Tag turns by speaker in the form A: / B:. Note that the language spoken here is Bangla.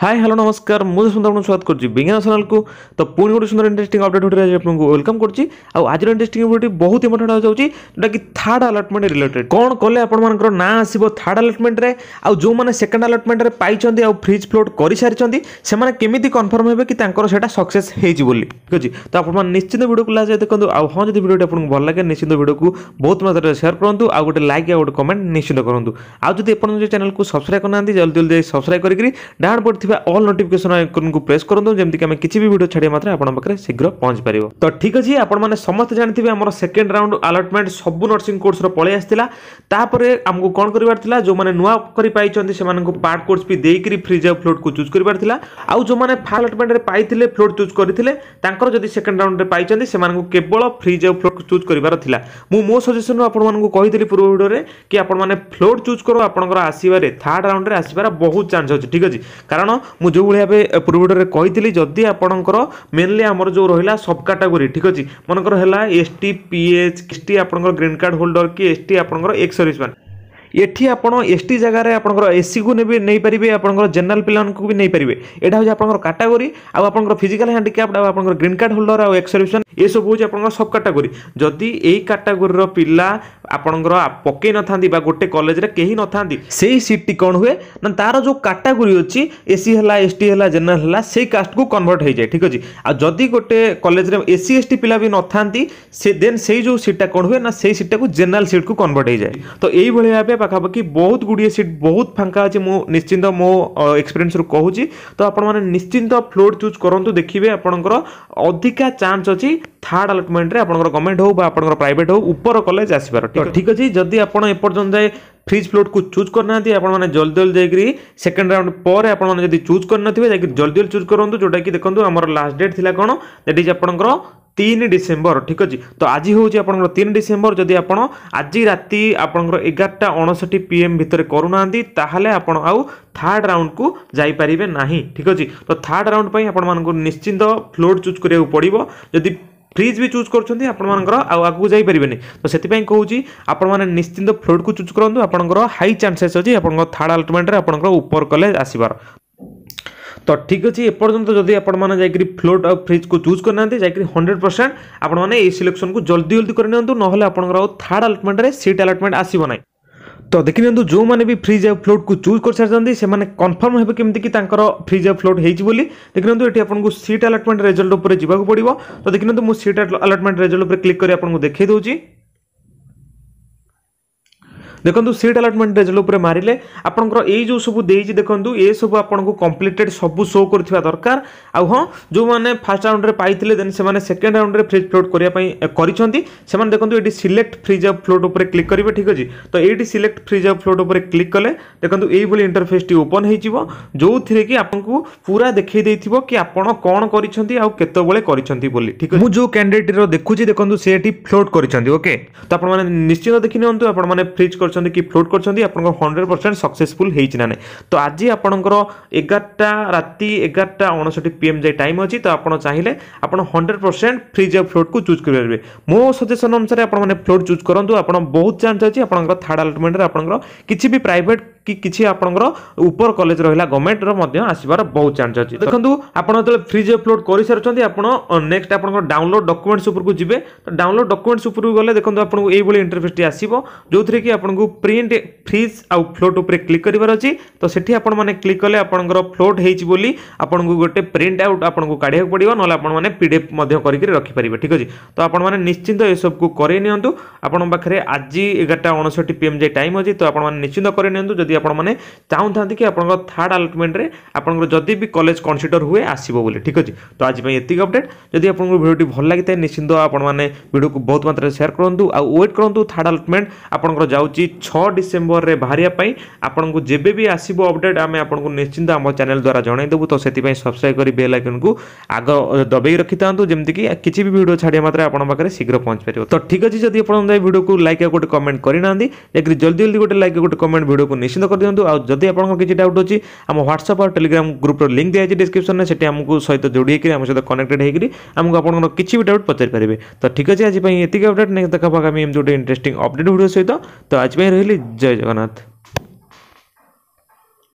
A: हाय हेलो नमस्कार मुझे सुंदर आपको स्वागत कर विज्ञान चैनल को तो पुणी गोटे सुंदर इंटरेस्टिंग अपडेट भिडियो आज आपको वेलकम करुच्ची आज इंटरेस्टिंग भिडियो बहुत इंपोर्टाट हो जाऊँगी जोटा कि थार्ड आलटमेंट रिलेटेड कौन कले आपर ना आसो थार्ड आलटमेंटे आउ जो मैंने सेकेंड आलटमेंटे पाई आउ फ्रिज फ्लोट कर सारी से केमी कनफर्म हे कि से सक्सेस होली ठीक अच्छे तो आप निश्चित भिडियो को लास्ट देखते आउ हाँ जब भिडियो आपको भल लगे निश्चित भिडियो को बहुत मात्रा सेयार करूँ आउ गोटे लाइक आउ गोटे कमेंट निश्चित करूँ आउ जब आप चैनल को सब्सक्राइब करना जल्दी जल्दी सब्सक्राइब करके डाउन पड़े ଥିବା ଅଲ୍ ନୋଟିଫିକେସନ୍ ଆଇକନକୁ ପ୍ରେସ୍ କରନ୍ତୁ ଯେମିତିକି ଆମେ କିଛି ବି ଭିଡ଼ିଓ ଛାଡ଼ିବା ମାତ୍ରେ ଆପଣଙ୍କ ପାଖରେ ଶୀଘ୍ର ପହଞ୍ଚି ପାରିବ ତ ଠିକ୍ ଅଛି ଆପଣମାନେ ସମସ୍ତେ ଜାଣିଥିବେ ଆମର ସେକେଣ୍ଡ ରାଉଣ୍ଡ ଆଲଟମେଣ୍ଟ ସବୁ ନର୍ସିଂ କୋର୍ସର ପଳେଇ ଆସିଥିଲା ତାପରେ ଆମକୁ କ'ଣ କରିବାର ଥିଲା ଯେଉଁମାନେ ନୂଆ କରି ପାଇଛନ୍ତି ସେମାନଙ୍କୁ ପାର୍ଟ କୋର୍ସ ବି ଦେଇକରି ଫ୍ରିଜ୍ ଆଉ ଫ୍ଲୋଟକୁ ଚୁଜ୍ କରିବାର ଥିଲା ଆଉ ଯେଉଁମାନେ ଫାର୍ ଆଲଟମେଣ୍ଟରେ ପାଇଥିଲେ ଫ୍ଲୋଟ୍ ଚୁଜ୍ କରିଥିଲେ ତାଙ୍କର ଯଦି ସେକେଣ୍ଡ ରାଉଣ୍ଡରେ ପାଇଛନ୍ତି ସେମାନଙ୍କୁ କେବଳ ଫ୍ରିଜ୍ ଆଉ ଫ୍ଲୋଟ୍ ଚୁଜ୍ କରିବାର ଥିଲା ମୁଁ ମୋ ସଜେସନ୍ ଆପଣମାନଙ୍କୁ କହିଥିଲି ପୂର୍ବ ଭିଡ଼ିଓରେ କି ଆପଣମାନେ ଫ୍ଲୋଟ୍ ଚୁଜ୍ କର ଆପଣଙ୍କର ଆସିବାରେ ଥାର୍ଡ଼ ରାଉଣ୍ଡରେ ଆସିବାର ବହୁତ ଚାନ୍ସ ଅଛି ଠିକ୍ ଅଛି କାରଣ ମୁଁ ଯେଉଁଭଳି ଭାବେ ପୂର୍ବ ଭିଡ଼ିଓରେ କହିଥିଲି ଯଦି ଆପଣଙ୍କର ମେନଲି ଆମର ଯେଉଁ ରହିଲା ସବ୍ କାଟାଗୋରୀ ଠିକ୍ ଅଛି ମନେକର ହେଲା S T P H S T ଆପଣଙ୍କର ଗ୍ରୀନ୍ କାର୍ଡ଼ ହୋଲ୍ଡର କି ଏସ୍ ଟି ଆପଣଙ୍କର ଏକ୍ସ ସର୍ଭିସମ୍ୟାନ୍ এটি আপনার এসটি জায়গায় আপনার এসি কু নেবে নেইপারে আপনার জেনারেল পিলাকে বি নেইপারে এটা হচ্ছে আপনার ক্যাটাগোরি আপনার ফিজিক্যাল হ্যান্ডিক্যাপ্ট আপনার গ্রিন কার্ড হোল্ডর আর এক্স সর্ভিসম্যান এসব হচ্ছে আপনার সব ক্যাটাগোরি যদি এই ক্যাটাগোরির পিলা আপনার পকাই নথান্তি বা গোটে কলেজরে কেহি নথান্তি সেই সিটটি কোণ হুয়ে না তার যে ক্যাটাগোরি অছি এসি হেলা এসটি হেলা জেনারেল হেলা সেই কাস্টকু কনভর্ট হয়ে যায় ঠিক আছে আর যদি গোটে কলেজরে এসি এসটি পিলা বি নথান্তি সে দেন সেই যে সিটটা কোণ হুয়ে না সেই সিটটাকে জেনারেল সিটকু কনভর্ট হয়ে যায় তো এইভাবে ভাবে ପାଖାପାଖି ବହୁତ ଗୁଡ଼ିଏ ସିଟ୍ ବହୁତ ଫାଙ୍କା ଅଛି ମୁଁ ନିଶ୍ଚିନ୍ତ ମୋ ଏକ୍ସପିରିଏନ୍ସରୁ କହୁଛି ତ ଆପଣମାନେ ନିଶ୍ଚିନ୍ତ ଫ୍ଲୋର୍ ଚୁଜ୍ କରନ୍ତୁ ଦେଖିବେ ଆପଣଙ୍କର ଅଧିକା ଚାନ୍ସ ଅଛି ଥାର୍ଡ଼ ଆଲଟମେଣ୍ଟରେ ଆପଣଙ୍କର ଗଭର୍ଣ୍ଣମେଣ୍ଟ ହେଉ ବା ଆପଣଙ୍କର ପ୍ରାଇଭେଟ୍ ହେଉ ଉପର କଲେଜ ଆସିବାର ଠିକ୍ ଅଛି ଯଦି ଆପଣ ଏପର୍ଯ୍ୟନ୍ତ ଯାଏ ଫ୍ରିଜ୍ ଫ୍ଲୋଟ୍କୁ ଚୁଜ୍ କରିନାହାନ୍ତି ଆପଣମାନେ ଜଲ୍ଦି ଜଲ୍ଦି ଯାଇକରି ସେକେଣ୍ଡ ରାଉଣ୍ଡ ପରେ ଆପଣମାନେ ଯଦି ଚୁଜ୍ କରିନଥିବେ ଯାଇକି ଜଲ୍ଦି ଜଲ୍ଦି ଚୁଜ୍ କରନ୍ତୁ ଯେଉଁଟାକି ଦେଖନ୍ତୁ ଆମର ଲାଷ୍ଟ ଡେଟ୍ ଥିଲା କ'ଣ ଦ୍ୟାଟ୍ ଇଜ୍ ଆପଣଙ୍କର তিন ডিসেম্বর ঠিক আছে তো আজ হচ্ছে আপনার তিন ডিসেম্বর যদি আপনার আজ রাতে আপনার এগারটা অনষঠি পিএম ভিতরে করুনা তাহলে আপনার আউ থার্ড রাউন্ড কু যাইপারে না ঠিক আছে তো থার্ড রাউন্ড পাই আপনার নিশ্চিন্ত ফ্লোর চুজ করা পড়ব যদি ফ্রিজ বি চুজ করছেন আপনার আগুক যাইপারে তো সেই কুচি আপনার নিশ্চিন্ত ফ্লোড কু চুজ করতু আপনার হাই চান্সেস অনেক আপনার থার্ড আল্টিমেটরে আপনার উপর কলে আসবার তো ঠিক আছে এপর্যন্ত যদি আপনার যাই ফ্লোট আউ ফ্রিজকে চুজ করে না যাই হন্ড্রেড পরসেন্ট আপনার এই সিলেকশন কু জলদি জলদি করে নিউ নহলে আপনার থার্ড আলটমেন্টে সিট আলটমেন্ট আসব না তো দেখি নিউ যে ফ্রিজ আউ ফ্লোট কু চুজ করে সারি সে কনফর্ম হবে কমিটি কি তাঁর ফ্রিজ আউ ফ্লোট হয়েছে বলে দেখি নিউ এটি আপনার সিট আলটমেন্ট রেজল্ট উপরে যাওয়া পড়ব তো দেখি নিউ সিট আলটমেন্ট রেজল্ট উপরে ক্লিক করে আপনার দেখাই দেছি দেখুন সিট আলটমেন্ট রেজল্ট উপরে মারিলে আপনার এই যে সব দিয়েছি দেখুন এসব আপনার কম্প্লিটেড সবু শো করা দরকার আহ যে ফার্স্ট রাউন্ডে পাই দেন সে সেকেন্ড রাউন্ডে ফ্রিজ ফ্লোট করা করছেন সে দেখুন এটি সিলেক্ট ফ্রিজ আপ ফ্লোট উপরে ক্লিক করবে ঠিক আছে তো এইটি সিলেক্ট ফ্রিজ আপ ফ্লোট উপরে ক্লিক কলে দেখুন এইভাবে ইন্টরফেসটি ওপন হয়ে যে কি আপনার পুরা দেখাই দিয়ে কি আপনার কম করছেন আতবে করছেন বলে ঠিক আছে যে ক্যান্ডিডেটর দেখুছি দেখুন সে এটি ফ্লোট করছেন ওকে তো আপনার নিশ্চিত দেখি নিহত আপনার ফ্রিজ କରିଛନ୍ତି କି ଫ୍ଲୋଟ୍ କରିଛନ୍ତି ଆପଣଙ୍କର ହଣ୍ଡ୍ରେଡ଼ ପରସେଣ୍ଟ ସକ୍ସେସଫୁଲ୍ ହେଇଛି ନା ନାହିଁ ତ ଆଜି ଆପଣଙ୍କର ଏଗାରଟା ରାତି ଏଗାରଟା ଅଣଷଠି ପିଏମ୍ ଯାଇ ଟାଇମ୍ ଅଛି ତ ଆପଣ ଚାହିଁଲେ ଆପଣ ହଣ୍ଡ୍ରେଡ଼ ପରସେଣ୍ଟ ଫ୍ରିଜ୍ ଅଫ୍ ଫ୍ଲୋଟ୍କୁ ଚୁଜ୍ କରିପାରିବେ ମୋ ସଜେସନ୍ ଅନୁସାରେ ଆପଣମାନେ ଫ୍ଲୋଟ୍ ଚୁଜ୍ କରନ୍ତୁ ଆପଣ ବହୁତ ଚାନ୍ସ ଅଛି ଆପଣଙ୍କର ଥାର୍ଡ଼ ଆଲଟମେଣ୍ଟରେ ଆପଣଙ୍କର କିଛି ବି ପ୍ରାଇଭେଟ୍ କି କିଛି ଆପଣଙ୍କର ଉପର କଲେଜ ରହିଲା ଗଭର୍ଣ୍ଣମେଣ୍ଟର ମଧ୍ୟ ଆସିବାର ବହୁତ ଚାନ୍ସ ଅଛି ଦେଖନ୍ତୁ ଆପଣ ଯେତେବେଳେ ଫ୍ରିଜ୍ ଅପଲୋଡ଼ କରିସାରିଛନ୍ତି ଆପଣ ନେକ୍ସଟ ଆପଣଙ୍କର ଡାଉନଲୋଡ଼ ଡକୁମେଣ୍ଟସ୍ ଉପରକୁ ଯିବେ ତ ଡାଉନଲୋଡ଼ ଡକୁମେଣ୍ଟସ୍ ଉପରକୁ ଗଲେ ଦେଖନ୍ତୁ ଆପଣଙ୍କୁ ଏଇଭଳି ଇଣ୍ଟରଫେସ୍ଟି ଆସିବ ଯେଉଁଥିରେ କି ଆପଣଙ୍କୁ ପ୍ରିଣ୍ଟ ଫ୍ରିଜ୍ ଆଉ ଫ୍ଲୋଟ୍ ଉପରେ କ୍ଲିକ୍ କରିବାର ଅଛି ତ ସେଠି ଆପଣମାନେ କ୍ଲିକ୍ କଲେ ଆପଣଙ୍କର ଫ୍ଲୋଟ୍ ହେଇଛି ବୋଲି ଆପଣଙ୍କୁ ଗୋଟେ ପ୍ରିଣ୍ଟ ଆଉଟ୍ ଆପଣଙ୍କୁ କାଢ଼ିବାକୁ ପଡ଼ିବ ନହେଲେ ଆପଣମାନେ ପି ଡି ଏଫ୍ ମଧ୍ୟ କରିକି ରଖିପାରିବେ ଠିକ୍ ଅଛି ତ ଆପଣମାନେ ନିଶ୍ଚିନ୍ତ ଏସବୁକୁ କରେଇ ନିଅନ୍ତୁ ଆପଣଙ୍କ ପାଖରେ ଆଜି ଏଗାରଟା ଅଣଷଠି ପି ଏମ୍ ଯାଏ ଟାଇମ୍ ଅଛି ତ ଆପଣମାନେ ନିଶ୍ଚିନ୍ତ କରେଇ ନିଅନ୍ତୁ ଯଦି ଯଦି ଆପଣମାନେ ଚାହୁଁଥାନ୍ତି କି ଆପଣଙ୍କ ଥାର୍ଡ଼ ଆଲଟମେଣ୍ଟରେ ଆପଣଙ୍କର ଯଦି ବି କଲେଜ କନସିଡର ହୁଏ ଆସିବ ବୋଲି ଠିକ୍ ଅଛି ତ ଆଜି ପାଇଁ ଏତିକି ଅପଡ଼େଟ୍ ଯଦି ଆପଣଙ୍କୁ ଭିଡ଼ିଓଟି ଭଲ ଲାଗିଥାଏ ନିଶ୍ଚିନ୍ତ ଆପଣମାନେ ଭିଡ଼ିଓକୁ ବହୁତ ମାତ୍ରାରେ ସେୟାର କରନ୍ତୁ ଆଉ ୱେଟ୍ କରନ୍ତୁ ଥାର୍ଡ଼ ଆଲଟମେଣ୍ଟ ଆପଣଙ୍କର ଯାଉଛି ଛଅ ଡିସେମ୍ବରରେ ବାହାରିବା ପାଇଁ ଆପଣଙ୍କୁ ଯେବେ ବି ଆସିବ ଅପଡ଼େଟ୍ ଆମେ ଆପଣଙ୍କୁ ନିଶ୍ଚିନ୍ତ ଆମ ଚ୍ୟାନେଲ୍ ଦ୍ୱାରା ଜଣାଇଦେବୁ ତ ସେଥିପାଇଁ ସବସ୍କ୍ରାଇବ୍ କରି ବେଲ୍ ଆଇକନ୍କୁ ଆଗ ଦବେଇ ରଖିଥାନ୍ତୁ ଯେମିତିକି କିଛି ବି ଭିଡ଼ିଓ ଛାଡ଼ିବା ମାତ୍ରେ ଆପଣଙ୍କ ପାଖରେ ଶୀଘ୍ର ପହଞ୍ଚିପାରିବ ତ ଠିକ୍ ଅଛି ଯଦି ଆପଣ ଭିଡ଼ିଓକୁ ଲାଇକ୍ ଆଉ ଗୋଟେ କମେଣ୍ଟ କରିନାହାନ୍ତି ଯାଇକି ଜଲ୍ଦି ଜଲ୍ଦି ଗୋଟେ ଲାଇକ୍ ଗୋଟେ କମେଣ୍ଟ ଭିଡ଼ିଓକୁ ନିଶ୍ଚିନ୍ତ କରିଦିଅନ୍ତୁ ଆଉ ଯଦି ଆପଣଙ୍କର କିଛି ଡାଉଟ୍ ଅଛି ଆମ ହ୍ୱାଟ୍ସଆପ୍ ଆଉ ଟେଲିଗ୍ରାମ ଗ୍ରୁପ୍ର ଲିଙ୍କ୍ ଦିଆଯାଇଛି ଡିସ୍କ୍ରିପ୍ସନ୍ରେ ସେଠି ଆମକୁ ସହିତ ଯୋଡ଼ି ହେଇକିରି ଆମ ସହିତ କନେକ୍ଟେଡ୍ ହେଇକିରି ଆମକୁ ଆପଣଙ୍କର କିଛି ବି ଡାଉଟ୍ ପଚାରିପାରିବେ ତ ଠିକ୍ ଅଛି ଆଜି ପାଇଁ ଏତିକି ଅପଡ଼େଟ୍ ନେକ୍ସଟ ଦେଖା ପାଖ ଆମେ ଏମିତି ଗୋଟେ ଇଣ୍ଟରେଷ୍ଟିଂ ଅପଡ଼େଟ୍ ଭିଡ଼ିଓ ସହିତ ତ ଆଜି ପାଇଁ ରହିଲି ଜୟ ଜଗନ୍ନାଥ